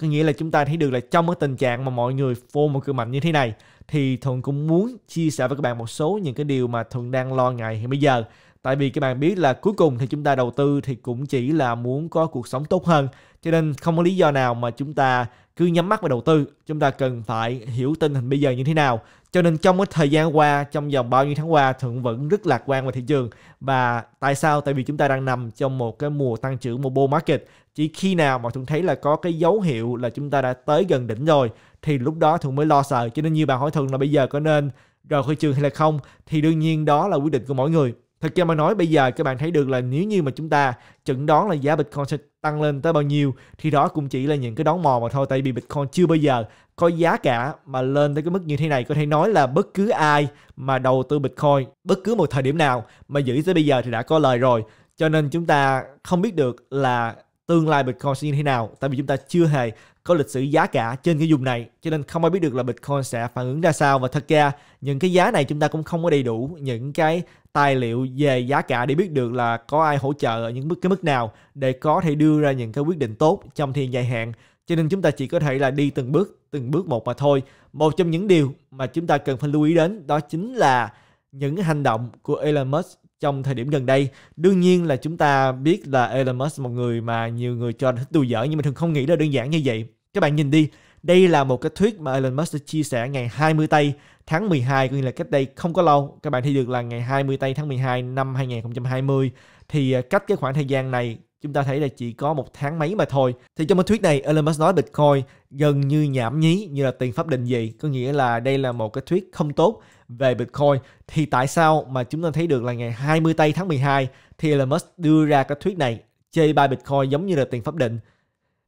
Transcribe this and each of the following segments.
có nghĩa là chúng ta thấy được là trong cái tình trạng mà mọi người phô một cự mạnh như thế này thì thuận cũng muốn chia sẻ với các bạn một số những cái điều mà thuận đang lo ngại hiện bây giờ tại vì các bạn biết là cuối cùng thì chúng ta đầu tư thì cũng chỉ là muốn có cuộc sống tốt hơn cho nên không có lý do nào mà chúng ta cứ nhắm mắt vào đầu tư chúng ta cần phải hiểu tình hình bây giờ như thế nào cho nên trong cái thời gian qua trong vòng bao nhiêu tháng qua thượng vẫn rất lạc quan về thị trường và tại sao tại vì chúng ta đang nằm trong một cái mùa tăng trưởng một bull market chỉ khi nào mà thượng thấy là có cái dấu hiệu là chúng ta đã tới gần đỉnh rồi thì lúc đó thượng mới lo sợ cho nên như bạn hỏi thường là bây giờ có nên rời khỏi trường hay là không thì đương nhiên đó là quyết định của mỗi người thực ra mà nói bây giờ các bạn thấy được là nếu như mà chúng ta chẩn đoán là giá Bitcoin sẽ tăng lên tới bao nhiêu thì đó cũng chỉ là những cái đón mò mà thôi tại vì Bitcoin chưa bao giờ có giá cả mà lên tới cái mức như thế này có thể nói là bất cứ ai mà đầu tư Bitcoin bất cứ một thời điểm nào mà giữ tới bây giờ thì đã có lời rồi cho nên chúng ta không biết được là tương lai Bitcoin sẽ như thế nào tại vì chúng ta chưa hề có lịch sử giá cả trên cái vùng này cho nên không ai biết được là Bitcoin sẽ phản ứng ra sao và thật ra những cái giá này chúng ta cũng không có đầy đủ những cái tài liệu về giá cả để biết được là có ai hỗ trợ ở những mức cái mức nào để có thể đưa ra những cái quyết định tốt trong thời dài hạn cho nên chúng ta chỉ có thể là đi từng bước từng bước một mà thôi một trong những điều mà chúng ta cần phải lưu ý đến đó chính là những hành động của Elon Musk trong thời điểm gần đây đương nhiên là chúng ta biết là Elon Musk một người mà nhiều người cho thích đùa dở nhưng mà thường không nghĩ là đơn giản như vậy các bạn nhìn đi, đây là một cái tweet mà Elon Musk chia sẻ ngày 20 tây tháng 12, có nghĩa là cách đây không có lâu. Các bạn thấy được là ngày 20 tây tháng 12 năm 2020 thì à, cách cái khoảng thời gian này chúng ta thấy là chỉ có một tháng mấy mà thôi. Thì trong cái tweet này, Elon Musk nói Bitcoin gần như nhảm nhí như là tiền pháp định gì. Có nghĩa là đây là một cái tweet không tốt về Bitcoin. Thì tại sao mà chúng ta thấy được là ngày 20 tây tháng 12 thì Elon Musk đưa ra cái tweet này chê bai Bitcoin giống như là tiền pháp định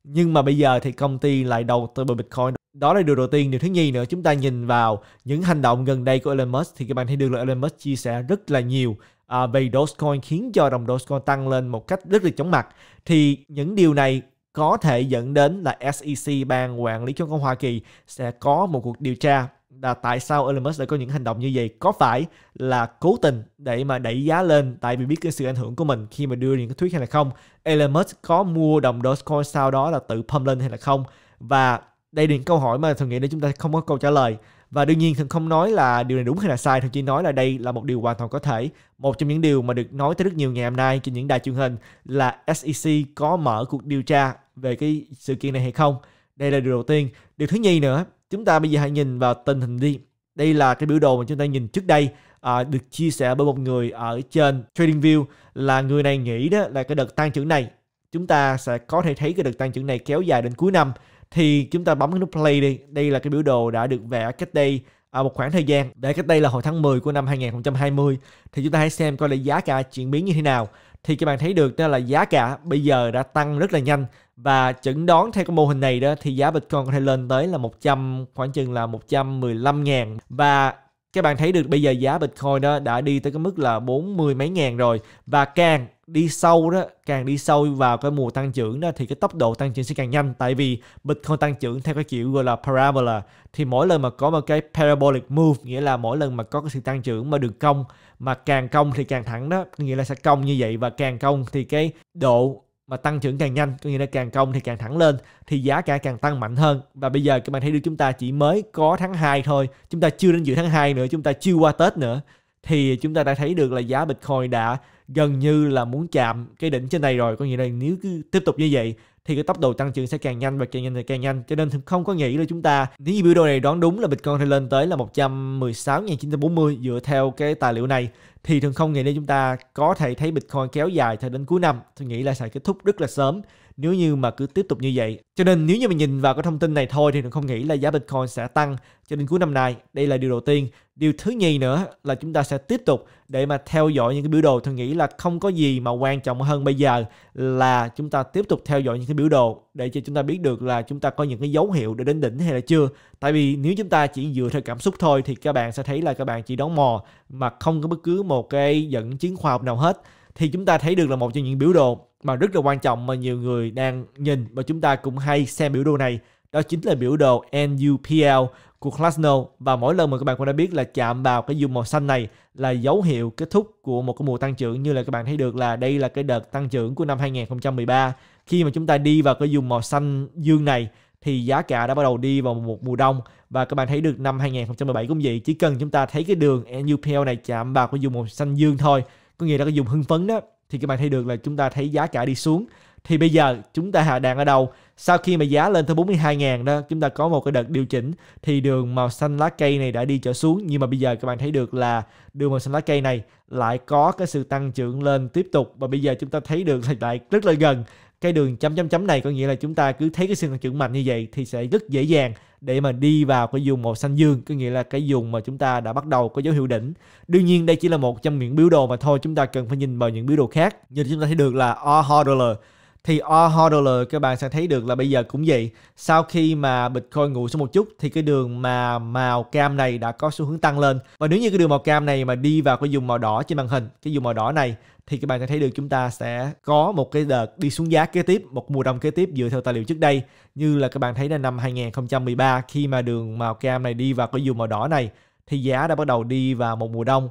nhưng mà bây giờ thì công ty lại đầu tư vào Bitcoin đó là điều đầu tiên điều thứ nhì nữa chúng ta nhìn vào những hành động gần đây của Elon Musk thì các bạn thấy được là Elon Musk chia sẻ rất là nhiều à, về Dogecoin khiến cho đồng Dogecoin tăng lên một cách rất là chóng mặt thì những điều này có thể dẫn đến là SEC ban quản lý chứng khoán Hoa Kỳ sẽ có một cuộc điều tra là tại sao Elon Musk đã có những hành động như vậy có phải là cố tình để mà đẩy giá lên tại vì biết cái sự ảnh hưởng của mình khi mà đưa những cái thuyết hay là không Elon Musk có mua đồng Dogecoin sau đó là tự pump lên hay là không và đây là những câu hỏi mà thường nghĩ là chúng ta không có câu trả lời và đương nhiên thần không nói là điều này đúng hay là sai thần chỉ nói là đây là một điều hoàn toàn có thể một trong những điều mà được nói tới rất nhiều ngày hôm nay trên những đài truyền hình là SEC có mở cuộc điều tra về cái sự kiện này hay không đây là điều đầu tiên điều thứ nhì nữa chúng ta bây giờ hãy nhìn vào tình hình đi đây là cái biểu đồ mà chúng ta nhìn trước đây à, được chia sẻ bởi một người ở trên TradingView là người này nghĩ đó là cái đợt tăng trưởng này chúng ta sẽ có thể thấy cái đợt tăng trưởng này kéo dài đến cuối năm thì chúng ta bấm cái nút play đi đây là cái biểu đồ đã được vẽ cách đây à, một khoảng thời gian để cách đây là hồi tháng 10 của năm 2020 thì chúng ta hãy xem coi là giá cả chuyển biến như thế nào thì các bạn thấy được đó là giá cả bây giờ đã tăng rất là nhanh và chẩn đoán theo cái mô hình này đó thì giá Bitcoin có thể lên tới là 100 khoảng chừng là 115 ngàn và các bạn thấy được bây giờ giá Bitcoin đó đã đi tới cái mức là 40 mấy ngàn rồi và càng đi sâu đó càng đi sâu vào cái mùa tăng trưởng đó thì cái tốc độ tăng trưởng sẽ càng nhanh tại vì Bitcoin tăng trưởng theo cái kiểu gọi là parabola thì mỗi lần mà có một cái parabolic move nghĩa là mỗi lần mà có cái sự tăng trưởng mà được cong mà càng cong thì càng thẳng đó nghĩa là sẽ cong như vậy và càng cong thì cái độ mà tăng trưởng càng nhanh có nghĩa là càng công thì càng thẳng lên thì giá cả càng tăng mạnh hơn và bây giờ các bạn thấy được chúng ta chỉ mới có tháng 2 thôi chúng ta chưa đến giữa tháng 2 nữa chúng ta chưa qua Tết nữa thì chúng ta đã thấy được là giá Bitcoin đã gần như là muốn chạm cái đỉnh trên này rồi có nghĩa là nếu cứ tiếp tục như vậy thì cái tốc độ tăng trưởng sẽ càng nhanh và càng nhanh thì càng nhanh cho nên không có nghĩ là chúng ta nếu như biểu đồ này đoán đúng là Bitcoin sẽ lên tới là 116.940 dựa theo cái tài liệu này thì thường không nghĩ là chúng ta có thể thấy Bitcoin kéo dài cho đến cuối năm tôi nghĩ là sẽ kết thúc rất là sớm nếu như mà cứ tiếp tục như vậy. Cho nên nếu như mình nhìn vào cái thông tin này thôi thì mình không nghĩ là giá Bitcoin sẽ tăng cho đến cuối năm nay. Đây là điều đầu tiên. Điều thứ nhì nữa là chúng ta sẽ tiếp tục để mà theo dõi những cái biểu đồ. Tôi nghĩ là không có gì mà quan trọng hơn bây giờ là chúng ta tiếp tục theo dõi những cái biểu đồ để cho chúng ta biết được là chúng ta có những cái dấu hiệu để đến đỉnh hay là chưa. Tại vì nếu chúng ta chỉ dựa theo cảm xúc thôi thì các bạn sẽ thấy là các bạn chỉ đón mò mà không có bất cứ một cái dẫn chứng khoa học nào hết thì chúng ta thấy được là một trong những biểu đồ mà rất là quan trọng mà nhiều người đang nhìn và chúng ta cũng hay xem biểu đồ này đó chính là biểu đồ NUPL của Klasno và mỗi lần mà các bạn cũng đã biết là chạm vào cái vùng màu xanh này là dấu hiệu kết thúc của một cái mùa tăng trưởng như là các bạn thấy được là đây là cái đợt tăng trưởng của năm 2013 khi mà chúng ta đi vào cái vùng màu xanh dương này thì giá cả đã bắt đầu đi vào một mùa đông và các bạn thấy được năm 2017 cũng vậy chỉ cần chúng ta thấy cái đường NUPL này chạm vào cái vùng màu xanh dương thôi có nghĩa là cái dùng hưng phấn đó thì các bạn thấy được là chúng ta thấy giá cả đi xuống thì bây giờ chúng ta đang ở đâu? Sau khi mà giá lên tới 42.000 đó, chúng ta có một cái đợt điều chỉnh thì đường màu xanh lá cây này đã đi trở xuống nhưng mà bây giờ các bạn thấy được là đường màu xanh lá cây này lại có cái sự tăng trưởng lên tiếp tục và bây giờ chúng ta thấy được lại rất là gần cái đường chấm chấm chấm này có nghĩa là chúng ta cứ thấy cái sự tăng trưởng mạnh như vậy thì sẽ rất dễ dàng để mà đi vào cái vùng màu xanh dương có nghĩa là cái vùng mà chúng ta đã bắt đầu có dấu hiệu đỉnh đương nhiên đây chỉ là một trong những biểu đồ mà thôi chúng ta cần phải nhìn vào những biểu đồ khác như chúng ta thấy được là R Hodler thì all hodler các bạn sẽ thấy được là bây giờ cũng vậy sau khi mà bitcoin ngủ xuống một chút thì cái đường mà màu cam này đã có xu hướng tăng lên và nếu như cái đường màu cam này mà đi vào cái vùng màu đỏ trên màn hình cái vùng màu đỏ này thì các bạn sẽ thấy được chúng ta sẽ có một cái đợt đi xuống giá kế tiếp một mùa đông kế tiếp dựa theo tài liệu trước đây như là các bạn thấy là năm 2013 khi mà đường màu cam này đi vào cái vùng màu đỏ này thì giá đã bắt đầu đi vào một mùa đông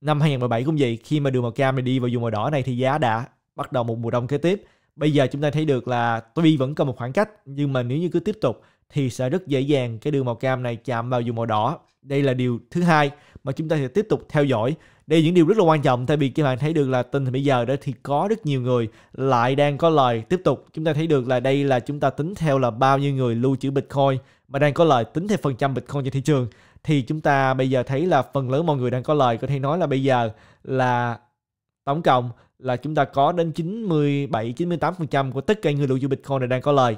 năm 2017 cũng vậy khi mà đường màu cam này đi vào vùng màu đỏ này thì giá đã bắt đầu một mùa đông kế tiếp bây giờ chúng ta thấy được là tuy vẫn còn một khoảng cách nhưng mà nếu như cứ tiếp tục thì sẽ rất dễ dàng cái đường màu cam này chạm vào dù màu đỏ. Đây là điều thứ hai mà chúng ta sẽ tiếp tục theo dõi. Đây là những điều rất là quan trọng tại vì các bạn thấy được là tình hình bây giờ đó thì có rất nhiều người lại đang có lời tiếp tục. Chúng ta thấy được là đây là chúng ta tính theo là bao nhiêu người lưu trữ Bitcoin mà đang có lời tính theo phần trăm Bitcoin trên thị trường thì chúng ta bây giờ thấy là phần lớn mọi người đang có lời có thể nói là bây giờ là Tổng cộng là chúng ta có đến 97 98% của tất cả người lưu trữ Bitcoin này đang có lời.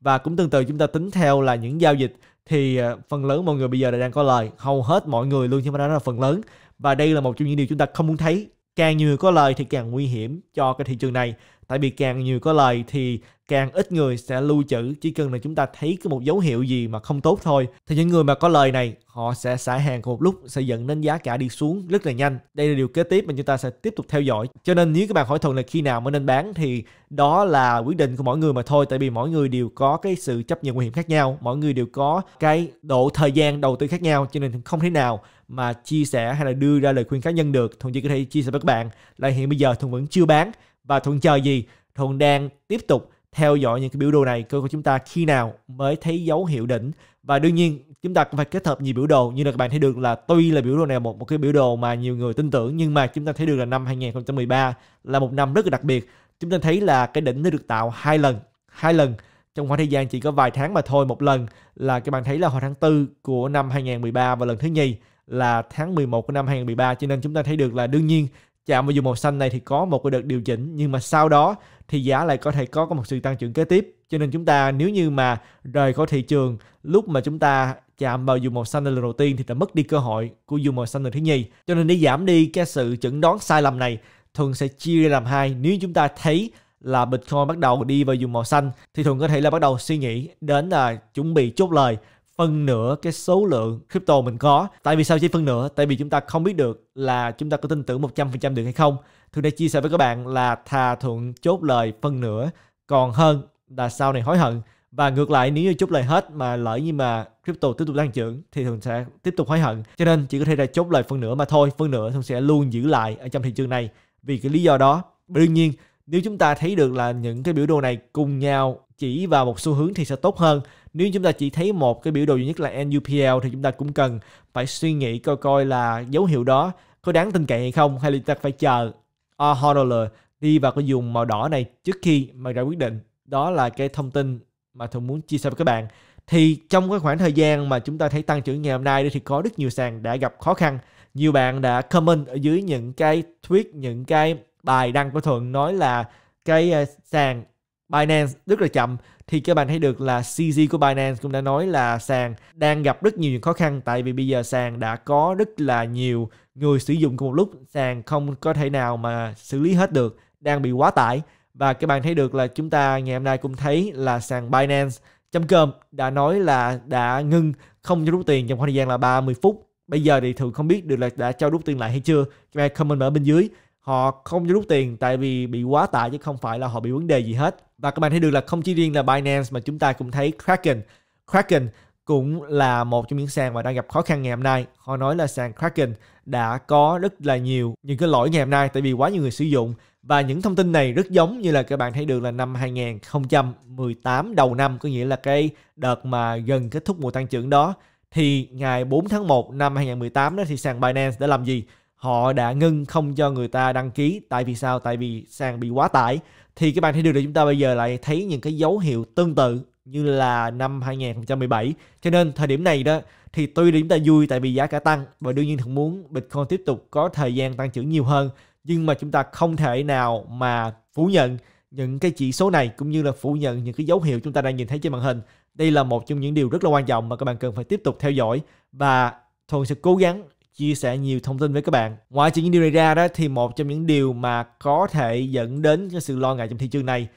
Và cũng tương tự chúng ta tính theo là những giao dịch thì ờ, phần lớn mọi người bây giờ đang có lời, hầu hết mọi người luôn chứ mà nói là phần lớn. Và đây là một trong những điều chúng ta không muốn thấy. Càng nhiều người có lời thì càng nguy hiểm cho cái thị trường này tại vì càng nhiều có lời thì càng ít người sẽ lưu trữ chỉ cần là chúng ta thấy có một dấu hiệu gì mà không tốt thôi thì những người mà có lời này họ sẽ xả hàng cùng một lúc sẽ dẫn đến giá cả đi xuống rất là nhanh đây là điều kế tiếp mà chúng ta sẽ tiếp tục theo dõi cho nên nếu các bạn hỏi thuận là khi nào mới nên bán thì đó là quyết định của mỗi người mà thôi tại vì mỗi người đều có cái sự chấp nhận nguy hiểm khác nhau mỗi người đều có cái độ thời gian đầu tư khác nhau cho nên không thể nào mà chia sẻ hay là đưa ra lời khuyên cá nhân được thuận chỉ có thể chia sẻ với các bạn là hiện bây giờ thuận vẫn chưa bán và Thuận chờ gì? Thuận đang tiếp tục theo dõi những cái biểu đồ này coi của chúng ta khi nào mới thấy dấu hiệu đỉnh và đương nhiên chúng ta cũng phải kết hợp nhiều biểu đồ như là các bạn thấy được là tuy là biểu đồ này một một cái biểu đồ mà nhiều người tin tưởng nhưng mà chúng ta thấy được là năm 2013 là một năm rất là đặc biệt chúng ta thấy là cái đỉnh nó được tạo hai lần hai lần trong khoảng thời gian chỉ có vài tháng mà thôi một lần là các bạn thấy là hồi tháng tư của năm 2013 và lần thứ nhì là tháng 11 của năm 2013 cho nên chúng ta thấy được là đương nhiên chạm vào dù màu xanh này thì có một cái đợt điều chỉnh nhưng mà sau đó thì giá lại có thể có một sự tăng trưởng kế tiếp cho nên chúng ta nếu như mà rời khỏi thị trường lúc mà chúng ta chạm vào dù màu xanh lần đầu tiên thì đã mất đi cơ hội của dù màu xanh lần thứ nhì cho nên để giảm đi cái sự chẩn đoán sai lầm này thường sẽ chia ra làm hai nếu chúng ta thấy là Bitcoin bắt đầu đi vào dùng màu xanh thì thường có thể là bắt đầu suy nghĩ đến là chuẩn bị chốt lời phân nửa cái số lượng crypto mình có tại vì sao chỉ phân nửa tại vì chúng ta không biết được là chúng ta có tin tưởng 100% được hay không thường đây chia sẻ với các bạn là thà thuận chốt lời phân nửa còn hơn là sau này hối hận và ngược lại nếu như chốt lời hết mà lỡ như mà crypto tiếp tục tăng trưởng thì thường sẽ tiếp tục hối hận cho nên chỉ có thể là chốt lời phân nửa mà thôi phân nửa thường sẽ luôn giữ lại ở trong thị trường này vì cái lý do đó và đương nhiên nếu chúng ta thấy được là những cái biểu đồ này cùng nhau chỉ vào một xu hướng thì sẽ tốt hơn nếu chúng ta chỉ thấy một cái biểu đồ duy nhất là NUPL thì chúng ta cũng cần phải suy nghĩ coi coi là dấu hiệu đó có đáng tin cậy hay không hay là ta phải chờ hodler đi vào cái dùng màu đỏ này trước khi mà ra quyết định đó là cái thông tin mà thường muốn chia sẻ với các bạn thì trong cái khoảng thời gian mà chúng ta thấy tăng trưởng ngày hôm nay thì có rất nhiều sàn đã gặp khó khăn nhiều bạn đã comment ở dưới những cái tweet những cái bài đăng của thuận nói là cái ờ, sàn Binance rất là chậm thì các bạn thấy được là CZ của Binance cũng đã nói là sàn đang gặp rất nhiều những khó khăn tại vì bây giờ sàn đã có rất là nhiều người sử dụng cùng một lúc sàn không có thể nào mà xử lý hết được đang bị quá tải và các bạn thấy được là chúng ta ngày hôm nay cũng thấy là sàn Binance.com đã nói là đã ngưng không cho rút tiền trong khoảng thời gian là 30 phút bây giờ thì thường không biết được là đã cho rút tiền lại hay chưa các bạn comment ở bên dưới họ không cho rút tiền tại vì bị quá tải chứ không phải là họ bị vấn đề gì hết và các bạn thấy được là không chỉ riêng là Binance mà chúng ta cũng thấy Kraken Kraken cũng là một trong những sàn mà đang gặp khó khăn ngày hôm nay họ nói là sàn Kraken đã có rất là nhiều những cái lỗi ngày hôm nay tại vì quá nhiều người sử dụng và những thông tin này rất giống như là các bạn thấy được là năm 2018 đầu năm có nghĩa là cái đợt mà gần kết thúc mùa tăng trưởng đó thì ngày 4 tháng 1 năm 2018 đó thì sàn Binance đã làm gì họ đã ngưng không cho người ta đăng ký tại vì sao tại vì sàn bị quá tải thì các bạn thấy được là chúng ta bây giờ lại thấy những cái dấu hiệu tương tự như là năm 2017 cho nên thời điểm này đó thì tuy là chúng ta vui tại vì giá cả tăng và đương nhiên thật muốn Bitcoin tiếp tục có thời gian tăng trưởng nhiều hơn nhưng mà chúng ta không thể nào mà phủ nhận những cái chỉ số này cũng như là phủ nhận những cái dấu hiệu chúng ta đang nhìn thấy trên màn hình đây là một trong những điều rất là quan trọng mà các bạn cần phải tiếp tục theo dõi và Thuận sẽ cố gắng chia sẻ nhiều thông tin với các bạn. Ngoài trừ những điều này ra đó thì một trong những điều mà có thể dẫn đến cái sự lo ngại trong thị trường này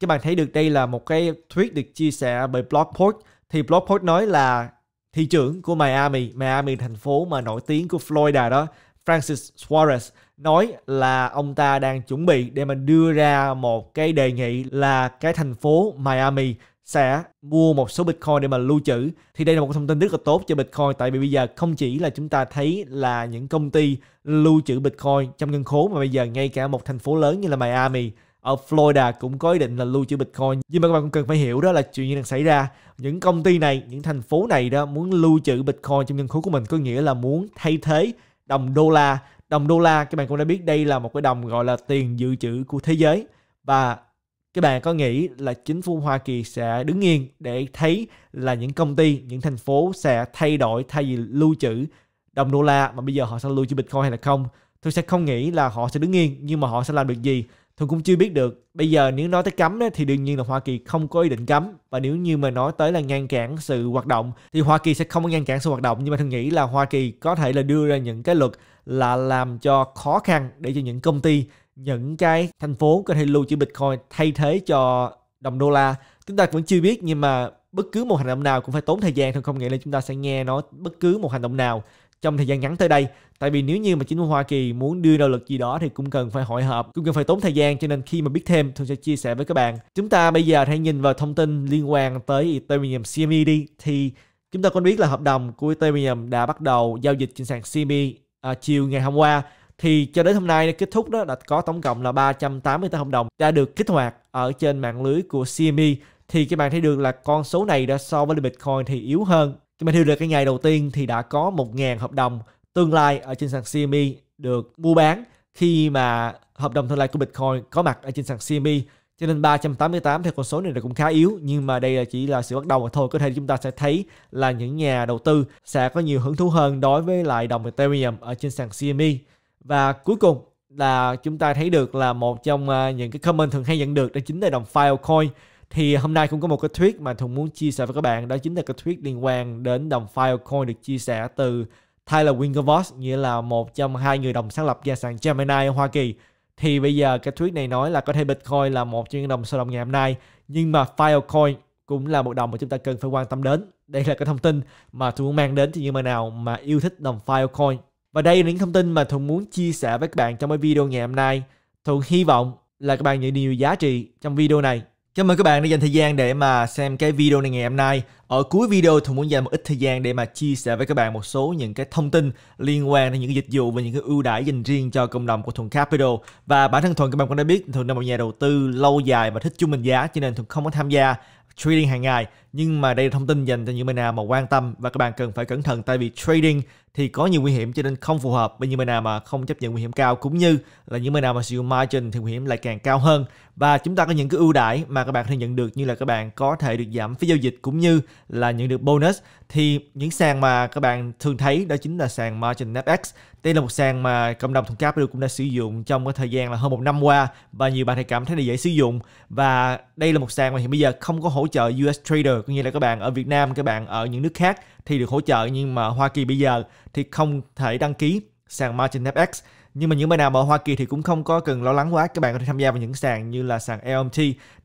các bạn thấy được đây là một cái tweet được chia sẻ bởi Blogport thì Blogport nói là thị trưởng của Miami, Miami thành phố mà nổi tiếng của Florida đó, Francis Suarez nói là ông ta đang chuẩn bị để mà đưa ra một cái đề nghị là cái thành phố Miami sẽ mua một số Bitcoin để mà lưu trữ thì đây là một thông tin rất là tốt cho Bitcoin tại vì bây giờ không chỉ là chúng ta thấy là những công ty lưu trữ Bitcoin trong ngân khố mà bây giờ ngay cả một thành phố lớn như là Miami ở Florida cũng có ý định là lưu trữ Bitcoin nhưng mà các bạn cũng cần phải hiểu đó là chuyện gì đang xảy ra những công ty này những thành phố này đó muốn lưu trữ Bitcoin trong ngân khố của mình có nghĩa là muốn thay thế đồng đô la đồng đô la các bạn cũng đã biết đây là một cái đồng gọi là tiền dự trữ của thế giới và các bạn có nghĩ là chính phủ Hoa Kỳ sẽ đứng yên để thấy là những công ty, những thành phố sẽ thay đổi thay vì lưu trữ đồng đô la mà bây giờ họ sẽ lưu trữ Bitcoin hay là không? Tôi sẽ không nghĩ là họ sẽ đứng yên nhưng mà họ sẽ làm được gì tôi cũng chưa biết được bây giờ nếu nói tới cấm đó, thì đương nhiên là hoa kỳ không có ý định cấm và nếu như mà nói tới là ngăn cản sự hoạt động thì hoa kỳ sẽ không có ngăn cản sự hoạt động nhưng mà tôi nghĩ là hoa kỳ có thể là đưa ra những cái luật là làm cho khó khăn để cho những công ty những cái thành phố có thể lưu trữ Bitcoin thay thế cho đồng đô la chúng ta vẫn chưa biết nhưng mà bất cứ một hành động nào cũng phải tốn thời gian thôi không nghĩ là chúng ta sẽ nghe nó bất cứ một hành động nào trong thời gian ngắn tới đây tại vì nếu như mà chính phủ Hoa Kỳ muốn đưa ra luật gì đó thì cũng cần phải hội họp cũng cần phải tốn thời gian cho nên khi mà biết thêm tôi sẽ chia sẻ với các bạn chúng ta bây giờ hãy nhìn vào thông tin liên quan tới Ethereum CME đi thì chúng ta có biết là hợp đồng của Ethereum đã bắt đầu giao dịch trên sàn CME à, chiều ngày hôm qua thì cho đến hôm nay kết thúc đó là có tổng cộng là 380 tấn hợp đồng đã được kích hoạt ở trên mạng lưới của CME thì các bạn thấy được là con số này đã so với Bitcoin thì yếu hơn. Các bạn thấy được cái ngày đầu tiên thì đã có 1.000 hợp đồng tương lai ở trên sàn CME được mua bán khi mà hợp đồng tương lai của Bitcoin có mặt ở trên sàn CME cho nên 388 theo con số này là cũng khá yếu nhưng mà đây là chỉ là sự bắt đầu mà thôi có thể chúng ta sẽ thấy là những nhà đầu tư sẽ có nhiều hứng thú hơn đối với lại đồng Ethereum ở trên sàn CME và cuối cùng là chúng ta thấy được là một trong à, những cái comment thường hay nhận được đó chính là đồng Filecoin thì hôm nay cũng có một cái tweet mà Thuận muốn chia sẻ với các bạn đó chính là cái tweet liên quan đến đồng Filecoin được chia sẻ từ Tyler Winklevoss nghĩa là một trong hai người đồng sáng lập gia sàn Gemini ở Hoa Kỳ thì bây giờ cái tweet này nói là có thể Bitcoin là một trong những đồng sôi động ngày hôm nay nhưng mà Filecoin cũng là một đồng mà chúng ta cần phải quan tâm đến đây là cái thông tin mà tôi muốn mang đến cho những người nào mà yêu thích đồng Filecoin và đây là những thông tin mà Thuận muốn chia sẻ với các bạn trong cái video ngày hôm nay. Thuận hy vọng là các bạn nhận nhiều giá trị trong video này. chào mừng các bạn đã dành thời gian để mà xem cái video này ngày hôm nay. Ở cuối video Thuận muốn dành một ít thời gian để mà chia sẻ với các bạn một số những cái thông tin liên quan đến những cái dịch vụ và những cái ưu đãi dành riêng cho cộng đồng của Thuận Capital. Và bản thân Thuận các bạn cũng đã biết Thuận là một nhà đầu tư lâu dài và thích chung mình giá cho nên Thuận không có tham gia trading hàng ngày nhưng mà đây là thông tin dành cho những bạn nào mà quan tâm và các bạn cần phải cẩn thận tại vì trading thì có nhiều nguy hiểm cho nên không phù hợp với những bạn nào mà không chấp nhận nguy hiểm cao cũng như là những bạn nào mà sử dụng margin thì nguy hiểm lại càng cao hơn và chúng ta có những cái ưu đãi mà các bạn có thể nhận được như là các bạn có thể được giảm phí giao dịch cũng như là nhận được bonus thì những sàn mà các bạn thường thấy đó chính là sàn margin FX đây là một sàn mà cộng đồng thùng thuần capital cũng đã sử dụng trong cái thời gian là hơn một năm qua và nhiều bạn hãy cảm thấy là dễ sử dụng và đây là một sàn mà hiện bây giờ không có hỗ trợ US Trader cũng như là các bạn ở Việt Nam các bạn ở những nước khác thì được hỗ trợ nhưng mà Hoa Kỳ bây giờ thì không thể đăng ký sàn Margin FX nhưng mà những bạn nào ở Hoa Kỳ thì cũng không có cần lo lắng quá các bạn có thể tham gia vào những sàn như là sàn LMT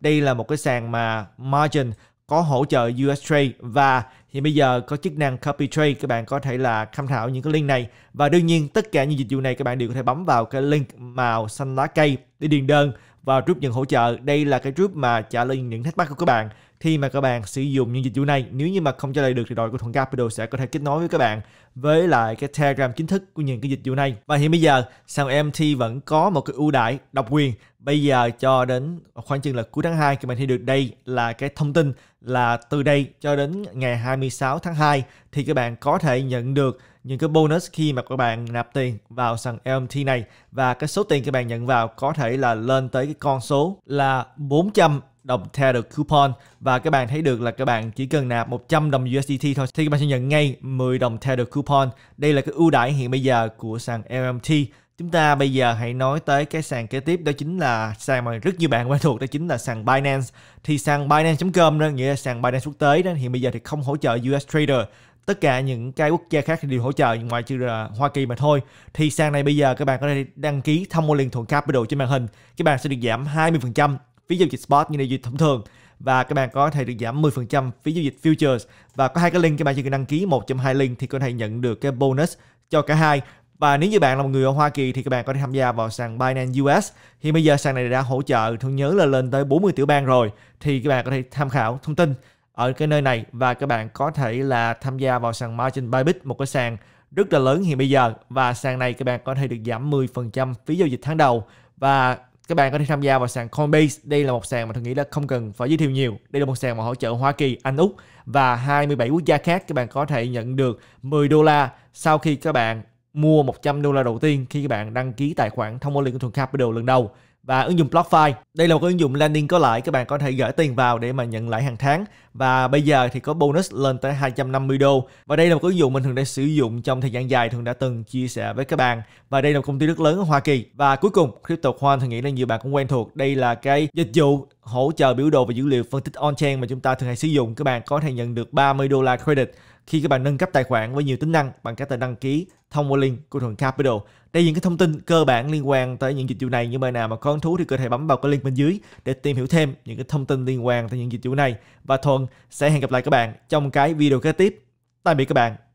đây là một cái sàn mà margin có hỗ trợ US Trade và thì bây giờ có chức năng copy trade, các bạn có thể là tham khảo những cái link này và đương nhiên tất cả những dịch vụ này các bạn đều có thể bấm vào cái link màu xanh lá cây để điền đơn vào group nhận hỗ trợ. Đây là cái group mà trả lời những thắc mắc của các bạn khi mà các bạn sử dụng những dịch vụ này nếu như mà không trả lời được thì đội của Thuận Capital sẽ có thể kết nối với các bạn với lại cái Telegram chính thức của những cái dịch vụ này và hiện bây giờ sàn MT vẫn có một cái ưu đãi độc quyền bây giờ cho đến khoảng chừng là cuối tháng 2 các bạn thấy được đây là cái thông tin là từ đây cho đến ngày 26 tháng 2 thì các bạn có thể nhận được những cái bonus khi mà các bạn nạp tiền vào sàn LMT này và cái số tiền các bạn nhận vào có thể là lên tới cái con số là 400 đồng được Coupon và các bạn thấy được là các bạn chỉ cần nạp 100 đồng USDT thôi thì các bạn sẽ nhận ngay 10 đồng theo được Coupon. Đây là cái ưu đãi hiện bây giờ của sàn LMT. Chúng ta bây giờ hãy nói tới cái sàn kế tiếp đó chính là sàn mà rất nhiều bạn quen thuộc đó chính là sàn Binance. Thì sàn Binance.com đó nghĩa là sàn Binance quốc tế đó hiện bây giờ thì không hỗ trợ US Trader tất cả những cái quốc gia khác thì đều hỗ trợ ngoài trừ là Hoa Kỳ mà thôi thì sàn này bây giờ các bạn có thể đăng ký thông qua liên thuận capital trên màn hình các bạn sẽ được giảm 20% phí giao dịch spot như là dịch thông thường và các bạn có thể được giảm 10% phí giao dịch futures và có hai cái link các bạn chỉ cần đăng ký một trong hai link thì có thể nhận được cái bonus cho cả hai và nếu như bạn là một người ở Hoa Kỳ thì các bạn có thể tham gia vào sàn Binance US. thì bây giờ sàn này đã hỗ trợ, tôi nhớ là lên tới 40 tiểu bang rồi. Thì các bạn có thể tham khảo thông tin ở cái nơi này và các bạn có thể là tham gia vào sàn Margin Bybit, một cái sàn rất là lớn hiện bây giờ. Và sàn này các bạn có thể được giảm 10% phí giao dịch tháng đầu và các bạn có thể tham gia vào sàn Coinbase. Đây là một sàn mà tôi nghĩ là không cần phải giới thiệu nhiều. Đây là một sàn mà hỗ trợ Hoa Kỳ, Anh Úc và 27 quốc gia khác. Các bạn có thể nhận được 10 đô la sau khi các bạn mua 100 đô la đầu tiên khi các bạn đăng ký tài khoản thông qua liên của Thuận Capital lần đầu và ứng dụng BlockFi. Đây là một ứng dụng landing có lãi các bạn có thể gửi tiền vào để mà nhận lãi hàng tháng và bây giờ thì có bonus lên tới 250 đô và đây là một ứng dụng mình thường đã sử dụng trong thời gian dài thường đã từng chia sẻ với các bạn và đây là một công ty rất lớn ở Hoa Kỳ và cuối cùng hoan thì nghĩ là nhiều bạn cũng quen thuộc đây là cái dịch vụ hỗ trợ biểu đồ và dữ liệu phân tích on-chain mà chúng ta thường hay sử dụng các bạn có thể nhận được 30 đô la credit khi các bạn nâng cấp tài khoản với nhiều tính năng bằng cách đăng ký thông qua link của Thuận Capital. Đây những cái thông tin cơ bản liên quan tới những dịch vụ này. nhưng bạn nào mà có hứng thú thì có thể bấm vào cái link bên dưới để tìm hiểu thêm những cái thông tin liên quan tới những dịch vụ này. Và Thuận sẽ hẹn gặp lại các bạn trong cái video kế tiếp. Tạm biệt các bạn.